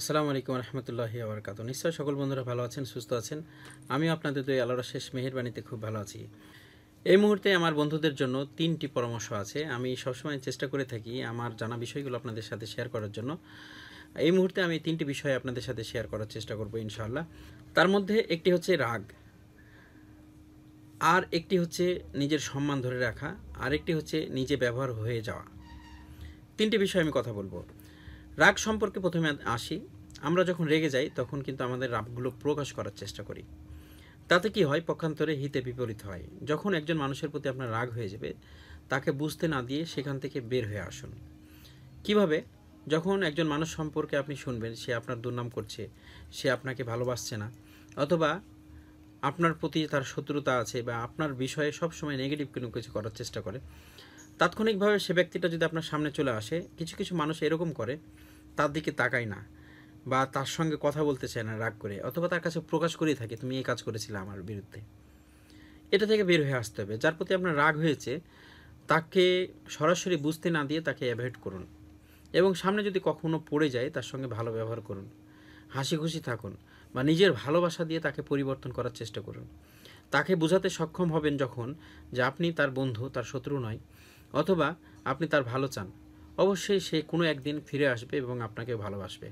আসসালামু আলাইকুম রহমতুল্লাহ আবরকাত নিশ্চয় সকল বন্ধুরা ভালো আছেন সুস্থ আছেন আমি আপনাদের দুই আলোরা শেষ মেহেরবাণীতে খুব ভালো আছি এই মুহূর্তে আমার বন্ধুদের জন্য তিনটি পরামর্শ আছে আমি সবসময় চেষ্টা করে থাকি আমার জানা বিষয়গুলো আপনাদের সাথে শেয়ার করার জন্য এই মুহূর্তে আমি তিনটি বিষয় আপনাদের সাথে শেয়ার করার চেষ্টা করব ইনশাআল্লাহ তার মধ্যে একটি হচ্ছে রাগ আর একটি হচ্ছে নিজের সম্মান ধরে রাখা আর একটি হচ্ছে নিজে ব্যবহার হয়ে যাওয়া তিনটি বিষয় আমি কথা বলবো রাগ সম্পর্কে প্রথমে আসি আমরা যখন রেগে যাই তখন কিন্তু আমাদের রাগগুলো প্রকাশ করার চেষ্টা করি তাতে কি হয় পক্ষান্তরে হিতে বিপরীত হয় যখন একজন মানুষের প্রতি আপনার রাগ হয়ে যাবে তাকে বুঝতে না দিয়ে সেখান থেকে বের হয়ে আসুন কিভাবে যখন একজন মানুষ সম্পর্কে আপনি শুনবেন সে আপনার দুর্নাম করছে সে আপনাকে ভালোবাসছে না অথবা আপনার প্রতি তার শত্রুতা আছে বা আপনার বিষয়ে সবসময় নেগেটিভ কোনো কিছু করার চেষ্টা করে তাৎক্ষণিকভাবে সে ব্যক্তিটা যদি আপনার সামনে চলে আসে কিছু কিছু মানুষ এরকম করে তার দিকে তাকাই না বা তার সঙ্গে কথা বলতে চায় না রাগ করে অথবা তার কাছে প্রকাশ করেই থাকে তুমি এই কাজ করেছিলে আমার বিরুদ্ধে এটা থেকে বের হয়ে আসতে হবে যার প্রতি আপনার রাগ হয়েছে তাকে সরাসরি বুঝতে না দিয়ে তাকে অ্যাভয়েড করুন এবং সামনে যদি কখনো পড়ে যায় তার সঙ্গে ভালো ব্যবহার করুন হাসি খুশি থাকুন বা নিজের ভালোবাসা দিয়ে তাকে পরিবর্তন করার চেষ্টা করুন তাকে বোঝাতে সক্ষম হবেন যখন যে আপনি তার বন্ধু তার শত্রু নয় অথবা আপনি তার ভালো চান অবশ্যই সে কোনো একদিন ফিরে আসবে এবং আপনাকে ভালোবাসবে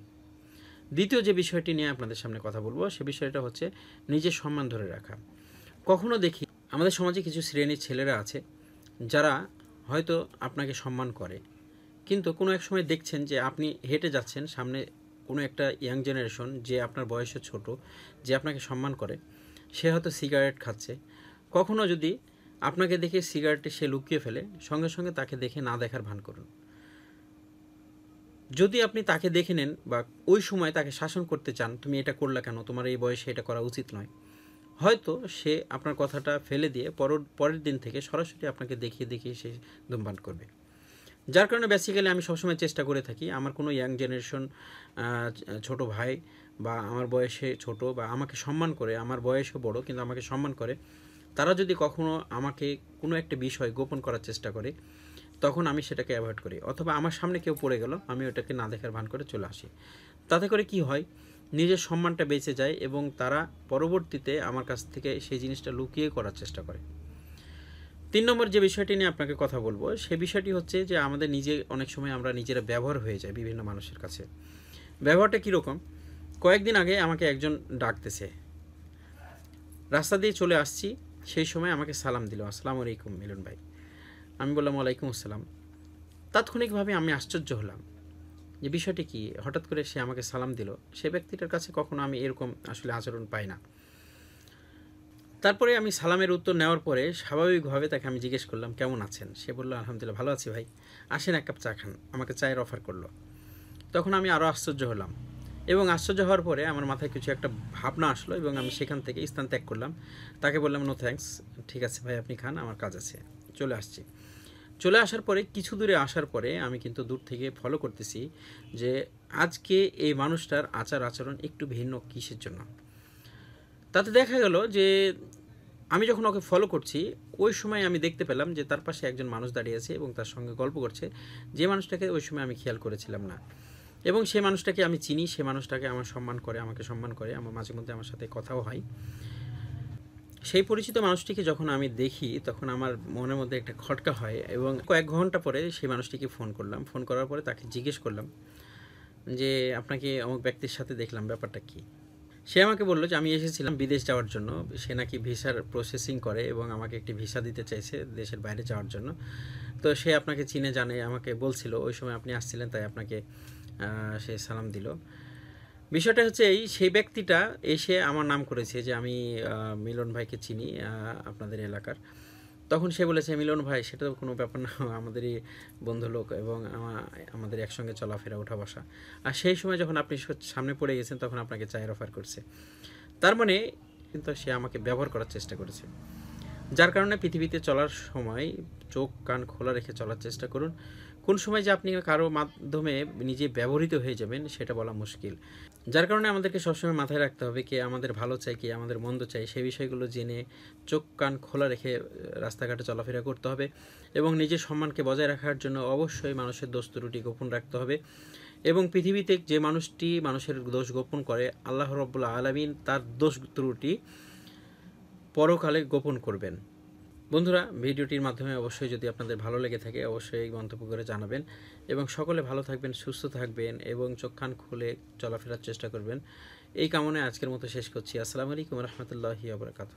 দ্বিতীয় যে বিষয়টি নিয়ে আপনাদের সামনে কথা বলবো সে বিষয়টা হচ্ছে নিজের সম্মান ধরে রাখা কখনো দেখি আমাদের সমাজে কিছু শ্রেণীর ছেলেরা আছে যারা হয়তো আপনাকে সম্মান করে কিন্তু কোনো এক সময় দেখছেন যে আপনি হেঁটে যাচ্ছেন সামনে কোনো একটা ইয়াং জেনারেশন যে আপনার বয়সে ছোট যে আপনাকে সম্মান করে সে হয়তো সিগারেট খাচ্ছে কখনো যদি আপনাকে দেখে সিগারেটে সে লুকিয়ে ফেলে সঙ্গে সঙ্গে তাকে দেখে না দেখার ভান করুন যদি আপনি তাকে দেখে নেন বা ওই সময় তাকে শাসন করতে চান তুমি এটা করলা কেন তোমার এই বয়সে এটা করা উচিত নয় হয়তো সে আপনার কথাটা ফেলে দিয়ে পর পরের দিন থেকে সরাসরি আপনাকে দেখিয়ে দেখিয়ে সে ধূমপান করবে যার কারণে বেসিক্যালি আমি সবসময় চেষ্টা করে থাকি আমার কোনো ইয়াং জেনারেশন ছোট ভাই বা আমার বয়সে ছোট বা আমাকে সম্মান করে আমার বয়সও বড় কিন্তু আমাকে সম্মান করে তারা যদি কখনো আমাকে কোনো একটা বিষয় গোপন করার চেষ্টা করে তখন আমি সেটাকে অ্যাভয়েড করি অথবা আমার সামনে কেউ পড়ে গেল আমি ওটাকে না দেখার ভান করে চলে আসি তাতে করে কি হয় নিজের সম্মানটা বেঁচে যায় এবং তারা পরবর্তীতে আমার কাছ থেকে সেই জিনিসটা লুকিয়ে করার চেষ্টা করে তিন নম্বর যে বিষয়টি নিয়ে আপনাকে কথা বলবো সে বিষয়টি হচ্ছে যে আমাদের নিজে অনেক সময় আমরা নিজেরা ব্যবহার হয়ে যায় বিভিন্ন মানুষের কাছে ব্যবহারটা কীরকম কয়েকদিন আগে আমাকে একজন ডাকতেছে রাস্তা দিয়ে চলে আসছি সেই সময় আমাকে সালাম দিল আসসালামু আলাইকুম মিলন ভাই আমি বললাম ওয়ালাইকুম আসসালাম তাৎক্ষণিকভাবে আমি আশ্চর্য হলাম যে বিষয়টি কি হঠাৎ করে সে আমাকে সালাম দিল সে ব্যক্তিটার কাছে কখনো আমি এরকম আসলে আচরণ পাই না তারপরে আমি সালামের উত্তর নেওয়ার পরে স্বাভাবিকভাবে তাকে আমি জিজ্ঞেস করলাম কেমন আছেন সে বলল আলহামদুলিল্লাহ ভালো আছি ভাই আসেন এক কাপ চা খান আমাকে চায়ের অফার করলো তখন আমি আরও আশ্চর্য হলাম এবং আশ্চর্য হওয়ার পরে আমার মাথায় কিছু একটা ভাবনা আসলো এবং আমি সেখান থেকে স্থান ত্যাগ করলাম তাকে বললাম নো থ্যাংকস ঠিক আছে ভাই আপনি খান আমার কাজ আছে চলে আসছি চলে আসার পরে কিছু দূরে আসার পরে আমি কিন্তু দূর থেকে ফলো করতেছি যে আজকে এই মানুষটার আচার আচরণ একটু ভিন্ন কিসের জন্য তাতে দেখা গেল যে আমি যখন ওকে ফলো করছি ওই সময় আমি দেখতে পেলাম যে তার পাশে একজন মানুষ দাঁড়িয়ে আছে এবং তার সঙ্গে গল্প করছে যে মানুষটাকে ওই সময় আমি খেয়াল করেছিলাম না এবং সেই মানুষটাকে আমি চিনি সে মানুষটাকে আমার সম্মান করে আমাকে সম্মান করে আমার মাঝে মধ্যে আমার সাথে কথাও হয় সেই পরিচিত মানুষটিকে যখন আমি দেখি তখন আমার মনের মধ্যে একটা খটকা হয় এবং কয়েক ঘন্টা পরে সেই মানুষটিকে ফোন করলাম ফোন করার পরে তাকে জিজ্ঞেস করলাম যে আপনাকে অমুক ব্যক্তির সাথে দেখলাম ব্যাপারটা কী সে আমাকে বললো যে আমি এসেছিলাম বিদেশ যাওয়ার জন্য সে নাকি ভিসার প্রসেসিং করে এবং আমাকে একটি ভিসা দিতে চাইছে দেশের বাইরে যাওয়ার জন্য তো সে আপনাকে চিনে জানে আমাকে বলছিল ওই সময় আপনি আসছিলেন তাই আপনাকে সে সালাম দিল বিষয়টা হচ্ছে এই সেই ব্যক্তিটা এসে আমার নাম করেছে যে আমি মিলন ভাইকে চিনি আপনাদের এলাকার তখন সে বলেছে মিলন ভাই সেটা তো কোনো ব্যাপার না আমাদেরই বন্ধু লোক এবং আমাদের একসঙ্গে চলাফেরা উঠা বসা আর সেই সময় যখন আপনি সামনে পড়ে গেছেন তখন আপনাকে চায়ের অফার করছে তার মানে কিন্তু সে আমাকে ব্যবহার করার চেষ্টা করেছে যার কারণে পৃথিবীতে চলার সময় চোখ কান খোলা রেখে চলার চেষ্টা করুন কোন সময় যে আপনি কারো মাধ্যমে নিজে ব্যবহৃত হয়ে যাবেন সেটা বলা মুশকিল যার কারণে আমাদেরকে সবসময় মাথায় রাখতে হবে কে আমাদের ভালো চাই কে আমাদের মন্দ চাই সেই বিষয়গুলো জেনে চোখ কান খোলা রেখে রাস্তাঘাটে চলাফেরা করতে হবে এবং নিজের সম্মানকে বজায় রাখার জন্য অবশ্যই মানুষের দোষ ত্রুটি গোপন রাখতে হবে এবং পৃথিবীতে যে মানুষটি মানুষের দোষ গোপন করে আল্লাহ রব্বুল্লা আলমিন তার দোষ ত্রুটি পরকালে গোপন করবেন বন্ধুরা ভিডিওটির মাধ্যমে অবশ্যই যদি আপনাদের ভালো লেগে থাকে অবশ্যই এই মন্তব্য করে জানাবেন এবং সকলে ভালো থাকবেন সুস্থ থাকবেন এবং চোখখান খুলে চলাফেরার চেষ্টা করবেন এই কামনায় আজকের মতো শেষ করছি আসসালামু আলাইকুম রহমতুল্লাহি আবরাকাত